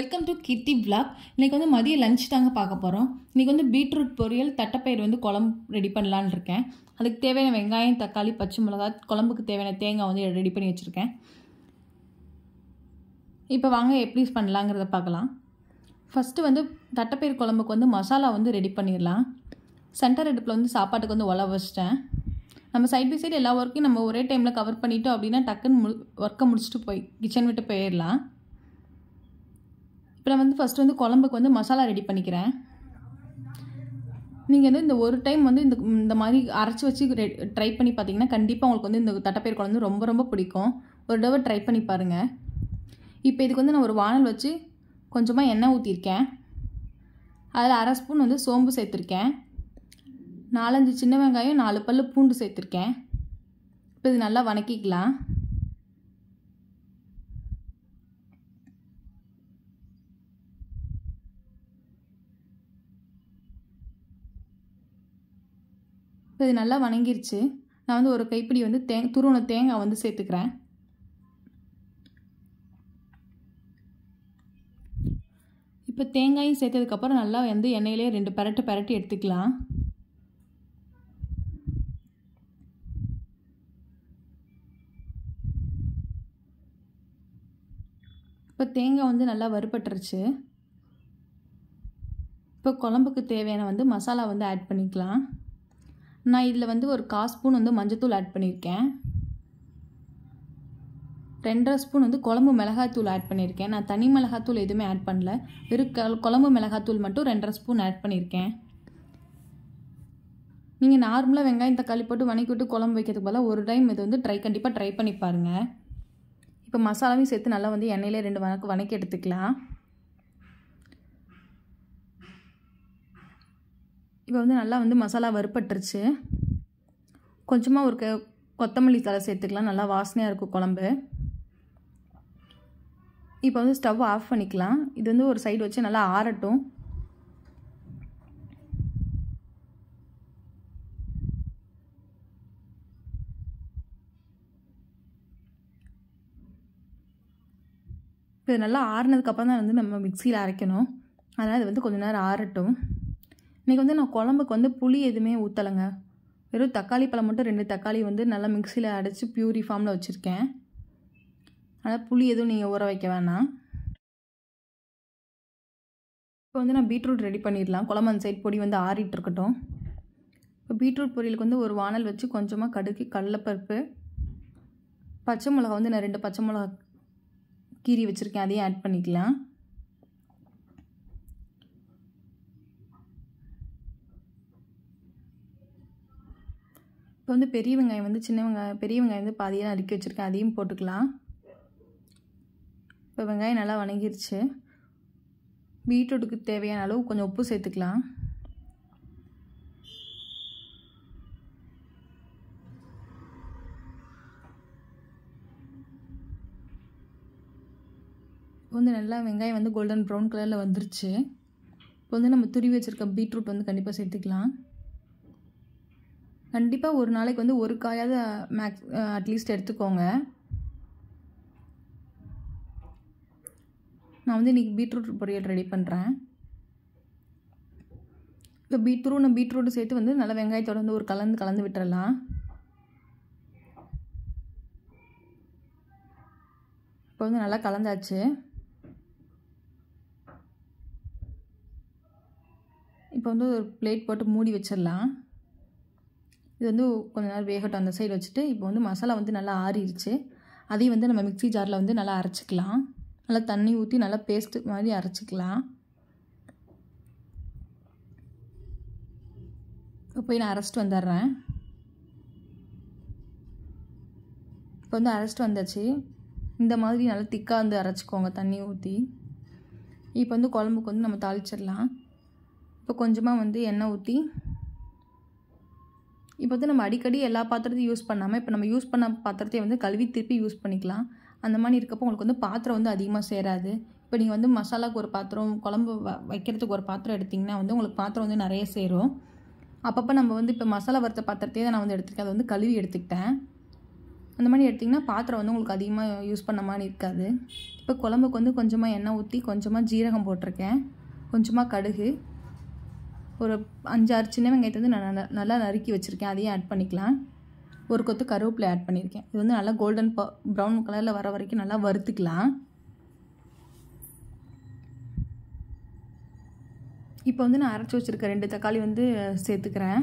welcome to Keerthi black இன்றைக்கி வந்து மதிய லஞ்ச் தாங்க பார்க்க போகிறோம் இன்றைக்கி வந்து பீட்ரூட் பொரியல் தட்டைப்பயிர் வந்து குழம்பு ரெடி பண்ணலான்னு இருக்கேன் அதுக்கு தேவையான வெங்காயம் தக்காளி பச்சை மிளகா குழம்புக்கு தேவையான தேங்காய் வந்து ரெடி பண்ணி வச்சுருக்கேன் இப்போ வாங்க எப்படி பண்ணலாங்கிறத பார்க்கலாம் ஃபஸ்ட்டு வந்து தட்டைப்பயிர் குழம்புக்கு வந்து மசாலா வந்து ரெடி பண்ணிடலாம் சென்டர் அடுப்பில் வந்து சாப்பாட்டுக்கு வந்து ஒல வச்சிட்டேன் நம்ம சைட் பை சைடு எல்லா ஒர்க்கையும் நம்ம ஒரே டைமில் கவர் பண்ணிட்டோம் அப்படின்னா டக்குன்னு மு ஒர்க்கை முடிச்சுட்டு போய் கிச்சன் விட்டு போயிடலாம் இப்போ நான் வந்து ஃபஸ்ட்டு வந்து குழம்புக்கு வந்து மசாலா ரெடி பண்ணிக்கிறேன் நீங்கள் வந்து இந்த ஒரு டைம் வந்து இந்த இந்த மாதிரி அரைச்சி வச்சு ட்ரை பண்ணி பார்த்தீங்கன்னா கண்டிப்பாக உங்களுக்கு வந்து இந்த தட்டப்பயிர் குழம்பு ரொம்ப ரொம்ப பிடிக்கும் ஒரு தடவை ட்ரை பண்ணி பாருங்கள் இப்போ இதுக்கு வந்து நான் ஒரு வானல் வச்சு கொஞ்சமாக எண்ணெய் ஊற்றிருக்கேன் அதில் அரை ஸ்பூன் வந்து சோம்பு சேர்த்துருக்கேன் நாலஞ்சு சின்ன வெங்காயம் நாலு பல் பூண்டு சேர்த்துருக்கேன் இப்போ இது நல்லா வணக்கிக்கலாம் இப்போ இது நல்லா வணங்கிருச்சு நான் வந்து ஒரு கைப்பிடி வந்து தே துருவண தேங்காய் வந்து சேர்த்துக்கிறேன் இப்போ தேங்காயும் சேர்த்ததுக்கப்புறம் நல்லா வந்து எண்ணெயிலே ரெண்டு பரட்டு பரட்டி எடுத்துக்கலாம் இப்போ தேங்காய் வந்து நல்லா வறுபட்டுருச்சு இப்போ குழம்புக்கு தேவையான வந்து மசாலா வந்து ஆட் பண்ணிக்கலாம் நான் இதில் வந்து ஒரு கால் ஸ்பூன் வந்து மஞ்சத்தூள் ஆட் பண்ணியிருக்கேன் ரெண்டரை ஸ்பூன் வந்து குழம்பு மிளகாத்தூள் ஆட் பண்ணியிருக்கேன் நான் தனி மிளகாத்தூள் எதுவுமே ஆட் பண்ணல வெறும் குழம்பு மிளகாத்தூள் மட்டும் ரெண்டரை ஸ்பூன் ஆட் பண்ணியிருக்கேன் நீங்கள் நார்மலாக வெங்காயம் தக்காளி போட்டு வணக்கி விட்டு குழம்பு வைக்கிறதுக்கு பதிலாக ஒரு டைம் இது வந்து ட்ரை கண்டிப்பாக ட்ரை பண்ணி பாருங்கள் இப்போ மசாலாவையும் சேர்த்து நல்லா வந்து எண்ணெயிலே ரெண்டு வணக்கு வணக்கி எடுத்துக்கலாம் இப்போ வந்து நல்லா வந்து மசாலா வறுப்பட்டுருச்சு கொஞ்சமாக ஒரு கொத்தமல்லி தலை சேர்த்துக்கலாம் நல்லா வாசனையாக இருக்கும் குழம்பு இப்போ வந்து ஸ்டவ் ஆஃப் பண்ணிக்கலாம் இது வந்து ஒரு சைடு வச்சு நல்லா ஆறட்டும் இது நல்லா ஆறுனதுக்கப்புறம் தான் வந்து நம்ம மிக்சியில் அரைக்கணும் அதனால் இது வந்து கொஞ்சம் நேரம் ஆறட்டும் இன்றைக்கி வந்து நான் குழம்புக்கு வந்து புளி எதுவுமே ஊற்றலைங்க வெறும் தக்காளி பழம் மட்டும் ரெண்டு தக்காளி வந்து நல்லா மிக்சியில் அடைச்சி பியூரி ஃபார்மில் வச்சுருக்கேன் ஆனால் புளி எதுவும் நீங்கள் ஊற வைக்க வேணாம் இப்போ வந்து நான் பீட்ரூட் ரெடி பண்ணிடலாம் குழம்பு அந்த சைட் பொடி வந்து ஆறிட்டு இருக்கட்டும் இப்போ பீட்ரூட் பொரியலுக்கு வந்து ஒரு வானல் வச்சு கொஞ்சமாக கடுக்கி கடலப்பருப்பு பச்சை மிளகா வந்து நான் ரெண்டு பச்சை மிளகா கீறி வச்சுருக்கேன் அதையும் ஆட் பண்ணிக்கலாம் இப்போ வந்து பெரிய வெங்காயம் வந்து சின்ன வெங்காயம் பெரிய வெங்காயம் வந்து பாதியாக அடுக்கி வச்சுருக்கேன் அதையும் போட்டுக்கலாம் இப்போ வெங்காயம் நல்லா வணங்கிருச்சு பீட்ரூட்டுக்கு தேவையான அளவு கொஞ்சம் உப்பு சேர்த்துக்கலாம் இப்போ வந்து நல்லா வெங்காயம் வந்து கோல்டன் ப்ரௌன் கலரில் வந்துருச்சு இப்போ வந்து நம்ம துருவி வச்சுருக்க பீட்ரூட் வந்து கண்டிப்பாக சேர்த்துக்கலாம் கண்டிப்பாக ஒரு நாளைக்கு வந்து ஒரு காயாவது மேக்ஸ் அட்லீஸ்ட் எடுத்துக்கோங்க நான் வந்து இன்றைக்கி பீட்ரூட் பொரியல் ரெடி பண்ணுறேன் இப்போ பீட்ரூட் பீட்ரூட்டு சேர்த்து வந்து நல்லா வெங்காயத்தோடு வந்து ஒரு கலந்து கலந்து விட்டுறலாம் இப்போ வந்து நல்லா கலந்தாச்சு இப்போ வந்து ஒரு பிளேட் போட்டு மூடி வச்சிடலாம் இது வந்து கொஞ்ச நேரம் வேகட்டும் அந்த சைடு வச்சுட்டு இப்போ வந்து மசாலா வந்து நல்லா ஆறிடுச்சு அதையும் வந்து நம்ம மிக்சி ஜாரில் வந்து நல்லா அரைச்சிக்கலாம் நல்லா தண்ணி ஊற்றி நல்லா பேஸ்ட்டு மாதிரி அரைச்சிக்கலாம் போய் நான் அரைச்சிட்டு வந்துடுறேன் இப்போ வந்து அரைச்சிட்டு வந்தாச்சு இந்த மாதிரி நல்லா திக்காக வந்து அரைச்சிக்கோங்க தண்ணி ஊற்றி இப்போ வந்து குழம்புக்கு வந்து நம்ம தாளிச்சிடலாம் இப்போ கொஞ்சமாக வந்து எண்ணெய் ஊற்றி இப்போ வந்து நம்ம அடிக்கடி எல்லா பாத்திரத்தையும் யூஸ் பண்ணாமல் இப்போ நம்ம யூஸ் பண்ண பாத்திரத்தையும் வந்து கழுவி திருப்பி யூஸ் பண்ணிக்கலாம் அந்த மாதிரி இருக்கப்போ உங்களுக்கு வந்து பாத்திரம் வந்து அதிகமாக சேராது இப்போ நீங்கள் வந்து மசாலாவுக்கு ஒரு பாத்திரம் குழம்பு வைக்கிறதுக்கு ஒரு பாத்திரம் எடுத்திங்கன்னா வந்து உங்களுக்கு பாத்திரம் வந்து நிறைய சேரும் அப்பப்போ நம்ம வந்து இப்போ மசாலா வறுத்த பாத்திரத்தையே தான் நான் வந்து எடுத்துருக்கேன் அதை வந்து கழுவி எடுத்துக்கிட்டேன் அந்த மாதிரி எடுத்திங்கன்னா பாத்திரம் வந்து உங்களுக்கு அதிகமாக யூஸ் பண்ண மாதிரி இருக்காது இப்போ குழம்புக்கு வந்து கொஞ்சமாக எண்ணெய் ஊற்றி கொஞ்சமாக ஜீரகம் போட்டிருக்கேன் கொஞ்சமாக கடுகு ஒரு அஞ்சாறு சின்ன வெங்காயத்தை வந்து நான் நல்லா நறுக்கி வச்சுருக்கேன் அதையும் ஆட் பண்ணிக்கலாம் ஒரு கொத்து கருவேப்பிலை ஆட் பண்ணியிருக்கேன் இது வந்து நல்லா கோல்டன் ப ப்ரௌன் கலரில் வர வரைக்கும் நல்லா வறுத்துக்கலாம் இப்போ வந்து நான் அரைச்சி வச்சுருக்க ரெண்டு தக்காளி வந்து சேர்த்துக்கிறேன்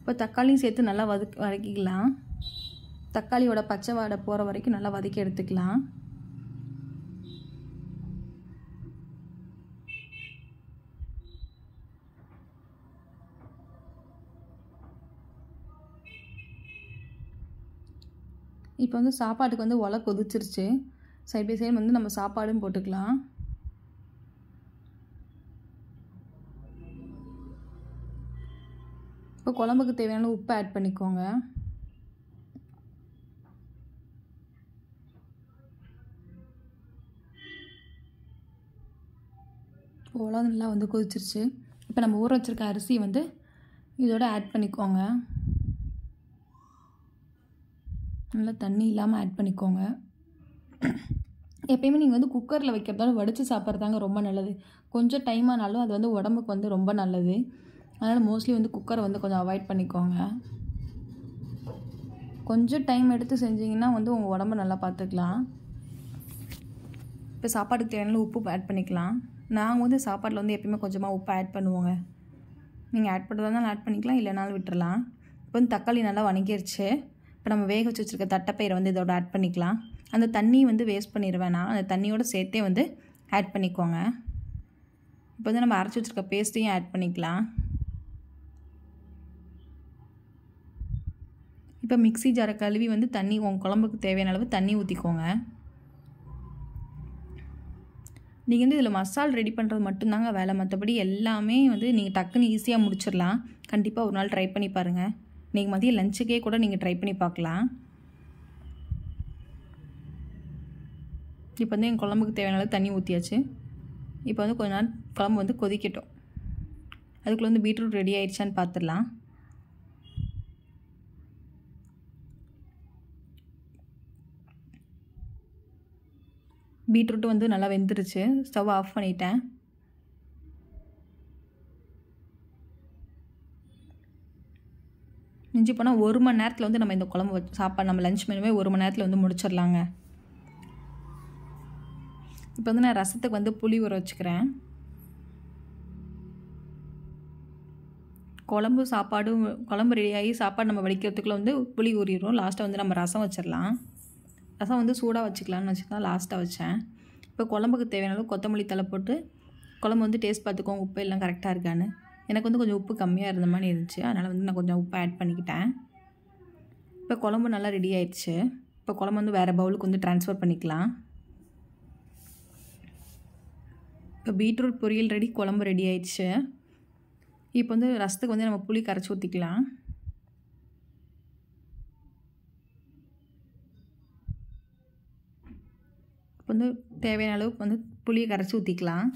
இப்போ தக்காளியும் சேர்த்து நல்லா வதக்கி வதக்கிக்கலாம் தக்காளியோட பச்சை வாடை போகிற வரைக்கும் நல்லா வதக்கி எடுத்துக்கலாம் இப்போ வந்து சாப்பாட்டுக்கு வந்து ஒலை கொதிச்சிருச்சு சைட் பை சைடு வந்து நம்ம சாப்பாடும் போட்டுக்கலாம் இப்போ குழம்புக்கு தேவையான உப்பு ஆட் பண்ணிக்கோங்க ஓலா நல்லா வந்து கொதிச்சிருச்சு இப்போ நம்ம ஊற வச்சுருக்க அரிசி வந்து இதோட ஆட் பண்ணிக்கோங்க நல்லா தண்ணி இல்லாமல் ஆட் பண்ணிக்கோங்க எப்பயுமே நீங்கள் வந்து குக்கரில் வைக்கிறதால வடித்து சாப்பிட்றதாங்க ரொம்ப நல்லது கொஞ்சம் டைம் ஆனாலும் அது வந்து உடம்புக்கு வந்து ரொம்ப நல்லது அதனால் மோஸ்ட்லி வந்து குக்கரை வந்து கொஞ்சம் அவாய்ட் பண்ணிக்கோங்க கொஞ்சம் டைம் எடுத்து செஞ்சிங்கன்னா வந்து உங்கள் உடம்ப நல்லா பார்த்துக்கலாம் இப்போ சாப்பாடுக்கு தேவையான உப்பு ஆட் பண்ணிக்கலாம் நாங்கள் வந்து சாப்பாட்டில் வந்து எப்பயுமே கொஞ்சமாக உப்பு ஆட் பண்ணுவோங்க நீங்கள் ஆட் பண்ணுறதா இருந்தாலும் ஆட் பண்ணிக்கலாம் இல்லைனாலும் விட்டுடலாம் இப்போ வந்து தக்காளி நல்லா வணங்கிருச்சு இப்போ நம்ம வேக வச்சு வச்சுருக்க தட்டைப்பயிரை வந்து இதோட ஆட் பண்ணிக்கலாம் அந்த தண்ணி வந்து வேஸ்ட் பண்ணிடுவேன்னா அந்த தண்ணியோட சேர்த்தே வந்து ஆட் பண்ணிக்கோங்க இப்போ வந்து நம்ம அரைச்சி வச்சுருக்க பேஸ்ட்டையும் ஆட் பண்ணிக்கலாம் இப்போ மிக்சி ஜாரை கழுவி வந்து தண்ணி உங்கள் குழம்புக்கு தேவையான அளவு தண்ணி ஊற்றிக்கோங்க நீங்கள் வந்து இதில் மசால் ரெடி பண்ணுறது மட்டும்தாங்க வேலை மற்றபடி எல்லாமே வந்து நீங்கள் டக்குன்னு ஈஸியாக முடிச்சிடலாம் கண்டிப்பாக ஒரு நாள் ட்ரை பண்ணி பாருங்கள் நீங்கள் மதியம் லஞ்சுக்கே கூட நீங்கள் ட்ரை பண்ணி பார்க்கலாம் இப்போ வந்து என் குழம்புக்கு தேவையான அளவு தண்ணி ஊற்றியாச்சு இப்போ வந்து கொஞ்ச நாள் குழம்பு வந்து கொதிக்கட்டும் அதுக்குள்ளே வந்து பீட்ரூட் ரெடி ஆயிடுச்சான்னு பார்த்துடலாம் பீட்ரூட்டு வந்து நல்லா வெந்துருச்சு ஸ்டவ் ஆஃப் பண்ணிட்டேன் மிஞ்சி போனால் ஒரு மணி நேரத்தில் வந்து நம்ம இந்த குழம்பு வச்சு சாப்பாடு நம்ம லஞ்ச் மெனுவே ஒரு மணி நேரத்தில் வந்து முடிச்சிடலாங்க இப்போ வந்து நான் ரசத்துக்கு வந்து புளி ஊற வச்சுக்கிறேன் குழம்பு சாப்பாடும் குழம்பு ரெடியாகி சாப்பாடு நம்ம வடிக்கிறதுக்குள்ள வந்து புளி ஊறிடும் லாஸ்ட்டாக வந்து நம்ம ரசம் வச்சிடலாம் ரசம் வந்து சூடாக வச்சுக்கலாம்னு வச்சு தான் லாஸ்ட்டாக வச்சேன் இப்போ குழம்புக்கு தேவையான கொத்தமல்லி தலை போட்டு குழம்பு வந்து டேஸ்ட் பார்த்துக்கோங்க உப்பு எல்லாம் கரெக்டாக இருக்கான்னு எனக்கு வந்து கொஞ்சம் உப்பு கம்மியாக இருந்த மாதிரி இருந்துச்சு அதனால் வந்து நான் கொஞ்சம் உப்பு ஆட் பண்ணிக்கிட்டேன் இப்போ குழம்பு நல்லா ரெடி ஆயிடுச்சு இப்போ குழம்பு வந்து வேறு பவுலுக்கு வந்து ட்ரான்ஸ்ஃபர் பண்ணிக்கலாம் இப்போ பீட்ரூட் பொரியல் ரெடி குழம்பு ரெடி ஆயிடுச்சு இப்போ வந்து ரசத்துக்கு வந்து நம்ம புளி கரைச்சி ஊற்றிக்கலாம் இப்போ வந்து தேவையான அளவுக்கு வந்து புளியை கரைச்சி ஊற்றிக்கலாம்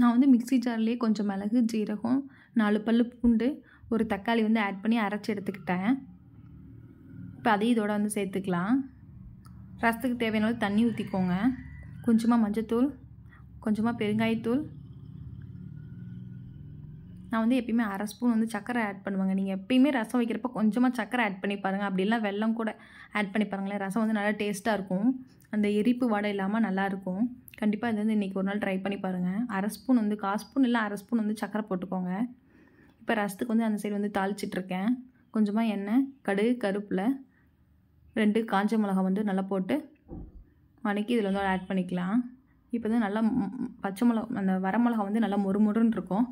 நான் வந்து மிக்சி ஜார்லேயே கொஞ்சம் மிளகு ஜீரகம் நாலு பல் பூண்டு ஒரு தக்காளி வந்து ஆட் பண்ணி அரைச்சி எடுத்துக்கிட்டேன் இப்போ அதையும் இதோட வந்து சேர்த்துக்கலாம் ரசத்துக்கு தேவையான அளவு தண்ணி ஊற்றிக்கோங்க கொஞ்சமாக மஞ்சத்தூள் கொஞ்சமாக பெருங்காயத்தூள் நான் வந்து எப்பயுமே அரை ஸ்பூன் வந்து சக்கரை ஆட் பண்ணுவாங்க நீங்கள் எப்பயுமே ரசம் வைக்கிறப்ப கொஞ்சமாக சக்கரை ஆட் பண்ணி பாருங்கள் அப்படிலாம் வெள்ளம் கூட ஆட் பண்ணி பாருங்களேன் ரசம் வந்து நல்லா டேஸ்ட்டாக இருக்கும் அந்த எரிப்பு வடை இல்லாமல் நல்லாயிருக்கும் கண்டிப்பாக இது வந்து இன்றைக்கி ஒரு நாள் ட்ரை பண்ணி பாருங்கள் அரை ஸ்பூன் வந்து கால் ஸ்பூன் இல்லை அரை ஸ்பூன் வந்து சக்கரை போட்டுக்கோங்க இப்போ ரசத்துக்கு வந்து அந்த சைடு வந்து தாளிச்சிட்ருக்கேன் கொஞ்சமாக எண்ணெய் கடுகு கருப்பில் ரெண்டு காஞ்ச மிளகா வந்து நல்லா போட்டு வணக்கி இதில் வந்து ஆட் பண்ணிக்கலாம் இப்போ வந்து நல்லா பச்சை மிளகா அந்த வரமிளகா வந்து நல்லா மொறு மொறுன்னு இருக்கும்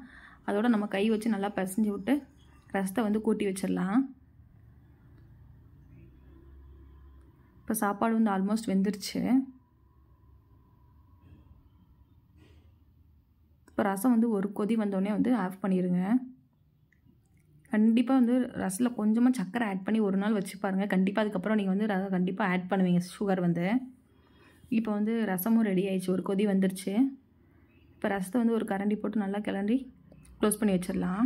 அதோடு நம்ம கை வச்சு நல்லா பிசைஞ்சு விட்டு ரசத்தை வந்து கூட்டி வச்சிடலாம் இப்போ சாப்பாடு வந்து ஆல்மோஸ்ட் வெந்துருச்சு இப்போ ரசம் வந்து ஒரு கொதி வந்தோடனே வந்து ஆஃப் பண்ணிடுங்க கண்டிப்பாக வந்து ரசத்தில் கொஞ்சமாக சக்கரை ஆட் பண்ணி ஒரு நாள் வச்சு பாருங்கள் கண்டிப்பாக அதுக்கப்புறம் நீங்கள் வந்து ரசம் கண்டிப்பாக ஆட் பண்ணுவீங்க சுகர் வந்து இப்போ வந்து ரசமும் ரெடி ஆயிடுச்சு ஒரு கொதி வந்துருச்சு இப்போ ரசத்தை வந்து ஒரு கரண்டி போட்டு நல்லா கிளறி க்ளோஸ் பண்ணி வச்சிடலாம்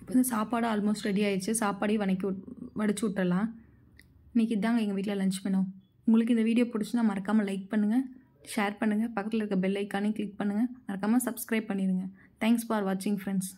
இப்போ வந்து சாப்பாடு ஆல்மோஸ்ட் ரெடி ஆயிடுச்சு சாப்பாடையும் வணக்கி வடிச்சு விட்டுறலாம் இன்றைக்கி இதாங்க எங்கள் வீட்டில் லஞ்ச் மெனு உங்களுக்கு இந்த வீடியோ பிடிச்சுன்னா மறக்காமல் லைக் பண்ணுங்கள் ஷேர் பண்ணுங்கள் பக்கத்தில் இருக்க பெல் ஐக்கானே கிளிக் பண்ணுங்கள் மறக்காமல் சப்ஸ்கிரைப் பண்ணிடுங்க தேங்க்ஸ் ஃபார் வாட்சிங் ஃப்ரெண்ட்ஸ்